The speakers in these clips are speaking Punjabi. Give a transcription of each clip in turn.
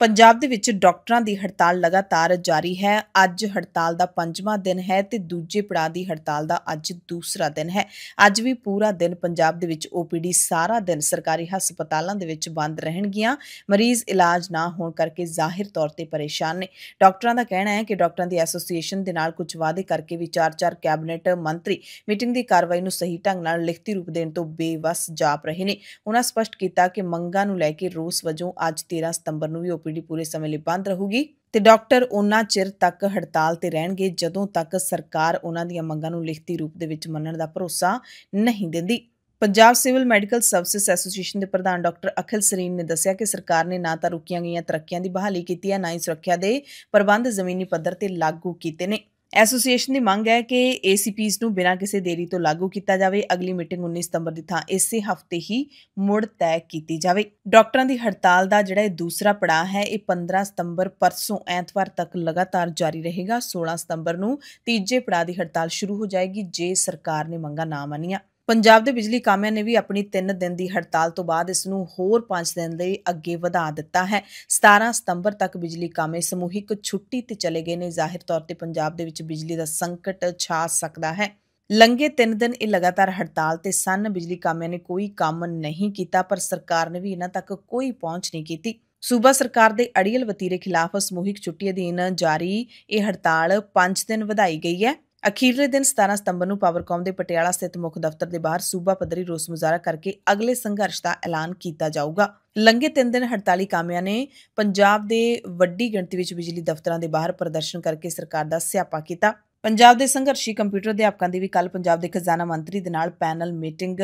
ਪੰਜਾਬ ਦੇ ਵਿੱਚ ਡਾਕਟਰਾਂ ਦੀ ਹੜਤਾਲ ਲਗਾਤਾਰ ਜਾਰੀ ਹੈ ਅੱਜ ਹੜਤਾਲ ਦਾ ਪੰਜਵਾਂ ਦਿਨ ਹੈ ਤੇ ਦੂਜੇ ਪੜਾਅ ਦੀ ਹੜਤਾਲ ਦਾ ਅੱਜ ਦੂਸਰਾ ਦਿਨ ਹੈ ਅੱਜ ਵੀ ਪੂਰਾ ਦਿਨ ਪੰਜਾਬ ਦੇ ਵਿੱਚ ਓਪੀਡੀ ਸਾਰਾ ਦਿਨ ਸਰਕਾਰੀ ਹਸਪਤਾਲਾਂ ਦੇ ਵਿੱਚ ਬੰਦ ਰਹਿਣਗੀਆਂ ਮਰੀਜ਼ ਇਲਾਜ ਨਾ ਹੋਣ ਕਰਕੇ ਜ਼ਾਹਿਰ ਤੌਰ ਤੇ ਪਰੇਸ਼ਾਨ ਨੇ ਡਾਕਟਰਾਂ ਦਾ ਕਹਿਣਾ ਹੈ ਕਿ ਡਾਕਟਰਾਂ ਦੀ ਐਸੋਸੀਏਸ਼ਨ ਦੇ ਨਾਲ ਕੁਝ ਵਾਅਦੇ ਕਰਕੇ ਵੀ ਚਾਰ-ਚਾਰ ਕੈਬਨਿਟ ਮੰਤਰੀ ਮੀਟਿੰਗ ਦੀ ਕਾਰਵਾਈ ਨੂੰ ਸਹੀ ਢੰਗ ਨਾਲ ਲਿਖਤੀ ਰੂਪ ਦੇਣ ਤੋਂ ਬੇਵਸ ਜਾਪ ਰਹੇ ਨੇ ਉਹਨਾਂ ਸਪਸ਼ਟ ਕੀਤਾ ਕਿ ਮੰਗਾਂ ਨੂੰ ਲੈ ਕੇ ਰੋਸ ਵਜੋਂ ਅੱਜ 13 ਸਤੰਬਰ ਨੂੰ ਵੀ ਪੀੜੀ ਪੂਰੇ ਸਮੇਂ ਲਈ ਬੰਦ ਰਹੂਗੀ ਤੇ ਡਾਕਟਰ ਉਹਨਾਂ ਚਿਰ ਤੱਕ ਹੜਤਾਲ ਤੇ ਰਹਿਣਗੇ ਜਦੋਂ ਤੱਕ ਸਰਕਾਰ ਉਹਨਾਂ ਦੀਆਂ ਮੰਗਾਂ ਨੂੰ ਲਿਖਤੀ ਰੂਪ ਦੇ ਵਿੱਚ ਮੰਨਣ ਦਾ ਭਰੋਸਾ ਨਹੀਂ ਦਿੰਦੀ Punjab civil medical service association ਦੇ ਪ੍ਰਧਾਨ ਡਾਕਟਰ ਅਖਿਲ ਸਰੀਨ ਨੇ ਦੱਸਿਆ ਕਿ ਸਰਕਾਰ ਨੇ ਨਾ ਤਾਂ ਰੁਕੀਆਂ ਗਈਆਂ ਤਰੱਕੀਆਂ ਦੀ ਬਹਾਲੀ ਕੀਤੀ ਹੈ ਨਾ ਹੀ ਸੁਰੱਖਿਆ ਦੇ ਪ੍ਰਬੰਧ ਜ਼ਮੀਨੀ ਪੱਧਰ ਤੇ ਲਾਗੂ ਕੀਤੇ ਨੇ ਐਸੋਸੀਏਸ਼ਨ ਦੀ ਮੰਗ ਹੈ ਕਿ ਏਸੀਪੀਜ਼ ਨੂੰ ਬਿਨਾਂ ਕਿਸੇ ਦੇਰੀ ਤੋਂ ਲਾਗੂ ਕੀਤਾ ਜਾਵੇ ਅਗਲੀ ਮੀਟਿੰਗ 19 ਸਤੰਬਰ ਦੀ ਥਾਂ ਇਸੇ ਹਫਤੇ ਹੀ ਮੁੜ ਤੈਅ ਕੀਤੀ ਜਾਵੇ ਡਾਕਟਰਾਂ ਦੀ ਹੜਤਾਲ ਦਾ ਜਿਹੜਾ ਇਹ ਦੂਸਰਾ ਪੜਾਅ ਹੈ ਇਹ 15 ਸਤੰਬਰ ਪਰਸੋਂ ਐਤਵਾਰ ਤੱਕ ਲਗਾਤਾਰ ਜਾਰੀ ਰਹੇਗਾ 16 ਸਤੰਬਰ ਨੂੰ ਤੀਜੇ ਪੜਾਅ ਦੀ ਹੜਤਾਲ ਸ਼ੁਰੂ ਹੋ ਜਾਏਗੀ ਜੇ ਸਰਕਾਰ ਨੇ ਮੰਗਾ ਨਾ ਮੰਨੀਆਂ ਪੰਜਾਬ ਦੇ ਬਿਜਲੀ ਕਾਮਿਆਂ ਨੇ ਵੀ ਆਪਣੀ 3 ਦਿਨ ਦੀ ਹੜਤਾਲ ਤੋਂ ਬਾਅਦ ਇਸ ਨੂੰ ਹੋਰ 5 ਦਿਨ ਲਈ ਅੱਗੇ ਵਧਾ ਦਿੱਤਾ ਹੈ 17 ਸਤੰਬਰ ਤੱਕ ਬਿਜਲੀ ਕਾਮੇ ਸਮੂਹਿਕ ਛੁੱਟੀ ਤੇ ਚਲੇ ਗਏ ਨੇ ਜ਼ਾਹਿਰ ਤੌਰ ਤੇ ਪੰਜਾਬ ਦੇ ਵਿੱਚ ਬਿਜਲੀ ਦਾ ਸੰਕਟ ਛਾ ਸਕਦਾ ਹੈ ਲੰਗੇ 3 ਦਿਨ ਇਹ ਲਗਾਤਾਰ ਹੜਤਾਲ ਤੇ ਸਨ ਬਿਜਲੀ ਕਾਮਿਆਂ ਨੇ ਕੋਈ ਕੰਮ ਨਹੀਂ ਕੀਤਾ ਪਰ ਸਰਕਾਰ ਨੇ ਵੀ ਇਹਨਾਂ ਤੱਕ ਕੋਈ ਪਹੁੰਚ ਨਹੀਂ ਕੀਤੀ ਸੂਬਾ ਸਰਕਾਰ ਦੇ ਅੜੀਅਲ ਵਤੀਰੇ ਖਿਲਾਫ ਸਮੂਹਿਕ ਛੁੱਟੀ ਅਧੀਨ ਜਾਰੀ ਇਹ ਹੜਤਾਲ 5 ਦਿਨ ਵਧਾਈ ਗਈ ਹੈ ਅਖੀਰਲੇ ਦਿਨ 17 ਸਤੰਬਰ ਨੂੰ ਪਾਵਰਕਾਮ ਦੇ ਪਟਿਆਲਾ ਸਥਿਤ ਮੁੱਖ ਦਫ਼ਤਰ ਦੇ ਬਾਹਰ ਸੂਬਾ ਪੱਧਰੀ ਰੋਸ ਮੁਜ਼ਾਹਰਾ ਕਰਕੇ ਅਗਲੇ ਸੰਘਰਸ਼ ਦਾ ਐਲਾਨ ਕੀਤਾ ਜਾਊਗਾ ਲੰਘੇ 3 ਦਿਨ ਹੜਤਾਲੀ ਕਾਮਿਆਂ ਨੇ ਪੰਜਾਬ ਦੇ ਵੱਡੀ ਗਿਣਤੀ ਵਿੱਚ ਬਿਜਲੀ ਦਫ਼ਤਰਾਂ ਦੇ ਬਾਹਰ ਪ੍ਰਦਰਸ਼ਨ ਕਰਕੇ ਸਰਕਾਰ ਦਾ ਸਿਆਪਾ ਕੀਤਾ ਪੰਜਾਬ ਦੇ ਸੰਘਰਸ਼ੀ ਕੰਪਿਊਟਰ ਅਧਿਆਪਕਾਂ ਦੀ ਵੀ ਕੱਲ ਪੰਜਾਬ ਦੇ ਖਜ਼ਾਨਾ ਮੰਤਰੀ ਦੇ ਨਾਲ ਪੈਨਲ ਮੀਟਿੰਗ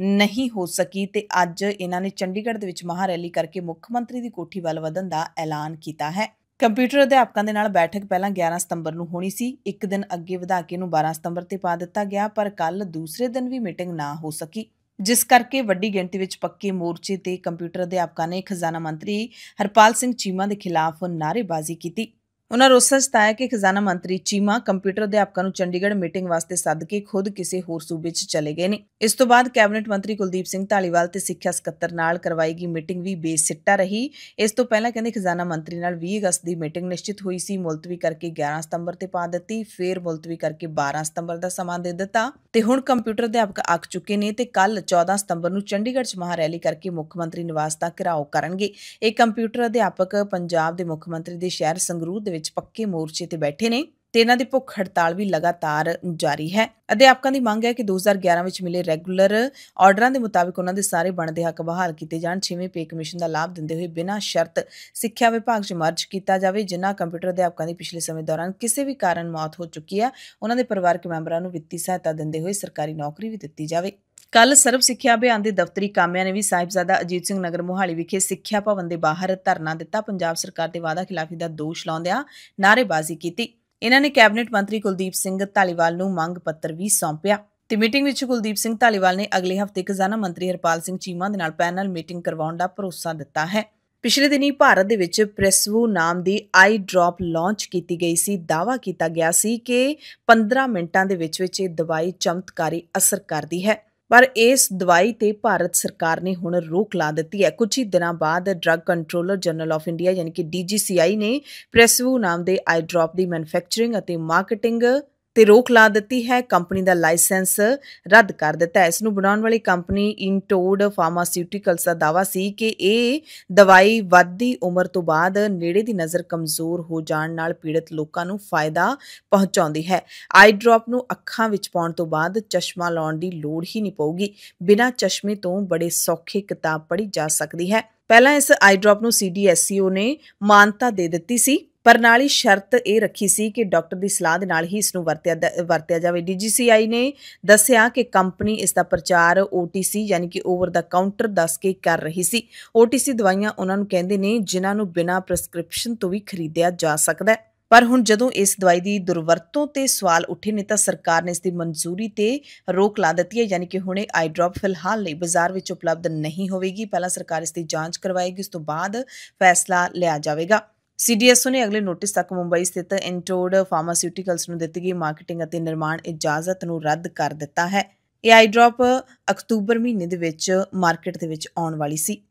ਨਹੀਂ ਹੋ ਸਕੀ ਤੇ ਅੱਜ ਇਹਨਾਂ ਨੇ ਚੰਡੀਗੜ੍ਹ ਦੇ ਵਿੱਚ ਮਹਾਰੈਲੀ ਰੈਲੀ ਕਰਕੇ ਮੁੱਖ ਮੰਤਰੀ ਦੀ ਕੋਠੀ ਵੱਲ ਵਧਣ ਦਾ ਐਲਾਨ ਕੀਤਾ ਹੈ ਕੰਪਿਊਟਰ ਅਧਿਆਪਕਾਂ ਦੇ ਨਾਲ ਬੈਠਕ ਪਹਿਲਾਂ 11 ਸਤੰਬਰ ਨੂੰ ਹੋਣੀ ਸੀ ਇੱਕ ਦਿਨ ਅੱਗੇ ਵਧਾ ਕੇ ਨੂੰ 12 ਸਤੰਬਰ ਤੇ ਪਾ ਦਿੱਤਾ ਗਿਆ ਪਰ ਕੱਲ ਦੂਸਰੇ ਦਿਨ ਵੀ ਮੀਟਿੰਗ ਨਾ ਹੋ ਸਕੀ ਜਿਸ ਕਰਕੇ ਵੱਡੀ ਗਿਣਤੀ ਵਿੱਚ ਪੱਕੇ ਮੋਰਚੇ ਤੇ ਕੰਪਿਊਟਰ ਅਧਿਆਪਕਾਂ ਨੇ ਖਜ਼ਾਨਾ ਮੰਤਰੀ ਹਰਪਾਲ ਸਿੰਘ ਚੀਮਾ ਦੇ ਖਿਲਾਫ ਨਾਰੇਬਾਜ਼ੀ ਕੀਤੀ ਉਹਨਾਂ ਰੋਸਾ ਜਤਾਇਆ ਕਿ ਖਜ਼ਾਨਾ ਮੰਤਰੀ ਚੀਮਾ ਕੰਪਿਊਟਰ ਅਧਿਆਪਕਾਂ ਨੂੰ ਚੰਡੀਗੜ੍ਹ ਮੀਟਿੰਗ ਵਾਸਤੇ ਸੱਦ ਕੇ ਖੁਦ ਕਿਸੇ ਹੋਰ ਸੂਬੇ 'ਚ ਚਲੇ ਗਏ ਨੇ ਇਸ ਤੋਂ ਬਾਅਦ ਕੈਬਨਿਟ ਮੰਤਰੀ ਕੁਲਦੀਪ ਸਿੰਘ ਢਾਲੀਵਾਲ ਤੇ ਸਿੱਖਿਆ ਸਕੱਤਰ ਨਾਲ ਕਰਵਾਈ ਗਈ ਮੀਟਿੰਗ ਵੀ ਬੇਸਿੱਟਾ ਰਹੀ ਇਸ ਤੋਂ ਪਹਿਲਾਂ ਕਹਿੰਦੇ ਖਜ਼ਾਨਾ ਮੰਤਰੀ ਨਾਲ 20 ਅਗਸਤ ਦੀ ਮੀਟਿੰਗ ਨਿਸ਼ਚਿਤ ਹੋਈ ਸੀ ਮੁਲਤਵੀ ਕਰਕੇ 11 ਸਤੰਬਰ ਤੇ ਪਾ ਦਿੱਤੀ ਫਿਰ ਮੁਲਤਵੀ ਕਰਕੇ 12 ਸਤੰਬਰ ਦਾ ਸਮਾਂ ਦੇ ਦਿੱਤਾ ਤੇ ਹੁਣ ਕੰਪਿਊਟਰ ਅਧਿਆਪਕ ਆਕ ਚੁੱਕੇ ਨੇ ਤੇ ਕੱਲ 14 ਸਤੰਬਰ ਨੂੰ ਚੰਡੀਗੜ੍ਹ 'ਚ ਮਹਾ ਰੈਲੀ ਕਰਕੇ ਮੁੱਖ ਮੰਤਰੀ ਨਿਵਾਸ ਦਾ ਘਿਰਾਓ ਕਰਨਗੇ ਇਹ ਕੰਪਿਊਟਰ ਅਧਿਆਪਕ ਪੰਜਾਬ ਦੇ ਮੁੱਖ ਮੰਤਰੀ ਦੇ ਸ਼ਹਿਰ ਸੰਗਰੂਰ ਦੇ ਵਿੱਚ ਪੱਕੇ ਮੋਰਚੇ ਤੇ ਬੈਠੇ ਨੇ ਤੇ ਇਹਨਾਂ ਦੀ ਭੁੱਖ ਹੜਤਾਲ ਵੀ ਲਗਾਤਾਰ ਜਾਰੀ ਹੈ ਅਧਿਆਪਕਾਂ ਦੀ ਮੰਗ ਹੈ ਕਿ 2011 ਵਿੱਚ ਮਿਲੇ ਰੈਗੂਲਰ ਆਰਡਰਾਂ ਦੇ ਮੁਤਾਬਿਕ ਉਹਨਾਂ ਦੇ ਸਾਰੇ ਬਣਦੇ ਹੱਕ ਬਹਾਲ ਕੀਤੇ ਜਾਣ 6ਵੇਂ ਪੇ ਕਮਿਸ਼ਨ ਦਾ ਲਾਭ ਦਿੰਦੇ ਹੋਏ ਬਿਨਾਂ ਸ਼ਰਤ ਸਿੱਖਿਆ ਵਿਭਾਗ 'ਚ ਮਰਜ ਕੀਤਾ ਜਾਵੇ ਜਿਨ੍ਹਾਂ ਕੰਪਿਊਟਰ ਅਧਿਆਪਕਾਂ ਦੀ ਪਿਛਲੇ ਸਮੇਂ ਦੌਰਾਨ ਕਿਸੇ ਵੀ ਕਾਰਨ ਮੌਤ ਹੋ ਚੁੱਕੀ ਹੈ ਉਹਨਾਂ ਦੇ ਪਰਿਵਾਰਕ ਮੈਂਬਰਾਂ ਨੂੰ ਵਿੱਤੀ ਸਹਾਇਤਾ ਦਿੰਦੇ ਹੋਏ ਸਰਕਾਰੀ ਨੌਕਰੀ ਵੀ ਦਿੱਤੀ ਜਾਵੇ ਕੱਲ ਸਰਵ ਸਿੱਖਿਆ ਅਭਿਆਨ ਦੇ ਦਫ਼ਤਰੀ ਕਾਮਿਆਂ ਨੇ ਵੀ ਸਾਹਿਬਜ਼ਾਦਾ ਅਜੀਤ ਸਿੰਘ ਨਗਰ ਮੋਹਾਲੀ ਵਿਖੇ ਸਿੱਖਿਆ ਭਵਨ ਦੇ ਬਾਹਰ ਧਰਨਾ ਦਿੱਤਾ ਪੰਜਾਬ ਸਰਕਾਰ ਦੇ ਵਾਅਦਾ ਖਿਲਾਫੀ ਦਾ ਦੋਸ਼ ਲਾਉਂਦਿਆਂ ਨਾਰੇਬਾਜ਼ੀ ਕੀਤੀ ਇਹਨਾਂ ਨੇ ਕੈਬਨਿਟ ਮੰਤਰੀ ਕੁਲਦੀਪ ਸਿੰਘ ਧਾਲੀਵਾਲ ਨੂੰ ਮੰਗ ਪੱਤਰ ਵੀ ਸੌਂਪਿਆ ਤੇ ਮੀਟਿੰਗ ਵਿੱਚ ਕੁਲਦੀਪ ਸਿੰਘ ਧਾਲੀਵਾਲ ਨੇ ਅਗਲੇ ਹਫਤੇ ਖਜ਼ਾਨਾ ਮੰਤਰੀ ਹਰਪਾਲ ਸਿੰਘ ਚੀਮਾ ਦੇ ਨਾਲ ਪੈਨਲ ਮੀਟਿੰਗ ਕਰਵਾਉਣ ਦਾ ਭਰੋਸਾ ਦਿੱਤਾ ਹੈ ਪਿਛਲੇ ਦਿਨੀ ਭਾਰਤ ਦੇ ਵਿੱਚ ਪ੍ਰੈਸਵੂ ਨਾਮ ਦੀ ਆਈ ਡ੍ਰੌਪ ਲਾਂਚ ਕੀਤੀ ਗਈ ਸੀ ਦਾਵਾ ਕੀਤਾ ਗਿਆ ਸੀ ਕਿ 15 ਮਿੰਟਾਂ ਦੇ ਵਿੱਚ ਵਿੱਚ ਇਹ ਦਵਾਈ ਚਮਤਕਾਰੀ ਅਸਰ ਕਰਦੀ ਹੈ ਪਰ ਇਸ ਦਵਾਈ ਤੇ ਭਾਰਤ ਸਰਕਾਰ ਨੇ ਹੁਣ ਰੋਕ ਲਾ ਦਿੱਤੀ ਹੈ ਕੁਝ ਹੀ ਦਿਨਾਂ ਬਾਅਦ drug controller general of India ਯਾਨੀ ਕਿ ਡੀਜੀਸੀਆਈ ਨੇ ਪ੍ਰੈਸਵੂ ਨਾਮ ਦੇ ਆਈ ਡ੍ਰੌਪ ਦੀ ਮੈਨੂਫੈਕਚਰਿੰਗ ਅਤੇ ਮਾਰਕੀਟਿੰਗ ਤੇ ਰੋਕ ਲਾ ਦਿੱਤੀ ਹੈ ਕੰਪਨੀ ਦਾ ਲਾਇਸੈਂਸ ਰੱਦ ਕਰ ਦਿੱਤਾ ਹੈ ਇਸ ਨੂੰ ਬਣਾਉਣ ਵਾਲੀ ਕੰਪਨੀ ਇਨਟੋਡ ਫਾਰਮਾਸਿਊਟੀਕਲਸ ਦਾ ਦਾਵਾ ਸੀ ਕਿ ਇਹ ਦਵਾਈ ਵੱਧਦੀ ਉਮਰ ਤੋਂ ਬਾਅਦ ਨੇੜੇ ਦੀ ਨਜ਼ਰ ਕਮਜ਼ੋਰ ਹੋ ਜਾਣ ਨਾਲ ਪੀੜਤ ਲੋਕਾਂ ਨੂੰ ਫਾਇਦਾ ਪਹੁੰਚਾਉਂਦੀ ਹੈ ਆਈ ਡ੍ਰੌਪ ਨੂੰ ਅੱਖਾਂ ਵਿੱਚ ਪਾਉਣ ਤੋਂ ਬਾਅਦ ਚਸ਼ਮਾ ਲਾਉਣ ਦੀ ਲੋੜ ਹੀ ਨਹੀਂ ਪਊਗੀ ਬਿਨਾਂ ਚਸ਼ਮੇ ਤੋਂ ਬੜੇ ਸੌਖੇ ਕਿਤਾਬ ਪੜ੍ਹੀ ਜਾ ਸਕਦੀ ਹੈ ਪਹਿਲਾਂ ਇਸ ਆਈ ਡ੍ਰੌਪ ਨੂੰ ਸੀਡੀਐਸਸੀਓ ਨੇ ਮਾਨਤਾ ਦੇ ਦਿੱਤੀ ਸੀ ਪਰ ਨਾਲ ਹੀ ਸ਼ਰਤ ਇਹ ਰੱਖੀ ਸੀ ਕਿ ਡਾਕਟਰ ਦੀ ਸਲਾਹ ਦੇ ਨਾਲ ਹੀ ਇਸ ਨੂੰ ਵਰਤਿਆ ਵਰਤਿਆ ਜਾਵੇ ਡੀਜੀਸੀਆਈ ਨੇ ਦੱਸਿਆ ਕਿ ਕੰਪਨੀ ਇਸ ਦਾ ਪ੍ਰਚਾਰ ਓਟੀਸੀ ਯਾਨੀ ਕਿ ਓਵਰ ਦਾ ਕਾਊਂਟਰ ਦੱਸ ਕੇ ਕਰ ਰਹੀ ਸੀ ਓਟੀਸੀ ਦਵਾਈਆਂ ਉਹਨਾਂ ਨੂੰ ਕਹਿੰਦੇ ਨੇ ਜਿਨ੍ਹਾਂ ਨੂੰ ਬਿਨਾਂ ਪ੍ਰੈਸਕ੍ਰਿਪਸ਼ਨ ਤੋਂ ਵੀ ਖਰੀਦਿਆ ਜਾ ਸਕਦਾ ਹੈ ਪਰ ਹੁਣ ਜਦੋਂ ਇਸ ਦਵਾਈ ਦੀ ਦੁਰਵਰਤੋਂ ਤੇ ਸਵਾਲ ਉੱਠੇ ਨੇ ਤਾਂ ਸਰਕਾਰ ਨੇ ਇਸ ਦੀ ਮਨਜ਼ੂਰੀ ਤੇ ਰੋਕ ਲਾ ਦਿੱਤੀ ਹੈ ਯਾਨੀ ਕਿ ਹੁਣ ਇਹ ਆਈ ਡ੍ਰੌਪ ਫਿਲਹਾਲ ਲਈ ਬਾਜ਼ਾਰ ਵਿੱਚ ਉਪਲਬਧ ਨਹੀਂ ਹੋਵੇਗੀ ਪਹਿਲਾਂ ਸਰਕਾਰ ਇਸ ਦੀ ਜਾਂਚ ਕਰਵਾਏਗੀ ਉਸ ਤੋਂ ਬਾਅਦ ਫੈਸਲਾ ਲਿਆ ਜਾਵੇਗਾ ਸੀਡੀਐਸਓ ਨੇ ਅਗਲੇ ਨੋਟਿਸ ਤੱਕ ਮੁੰਬਈ ਸਥਿਤ ਐਂਟੋਡ ਫਾਰਮਾਸਿਊਟੀਕਲਸ ਨੂੰ ਦਿੱਤੀ ਗਈ ਮਾਰਕੀਟਿੰਗ ਅਤੇ ਨਿਰਮਾਣ ਇਜਾਜ਼ਤ ਨੂੰ ਰੱਦ ਕਰ ਦਿੱਤਾ ਹੈ ਇਹ ਆਈ ਡ੍ਰੌਪ ਅਕਤੂਬਰ ਮਹੀਨੇ ਦੇ ਵਿੱਚ ਮਾਰਕੀਟ ਦੇ ਵਿੱਚ ਆਉਣ ਵਾਲੀ ਸੀ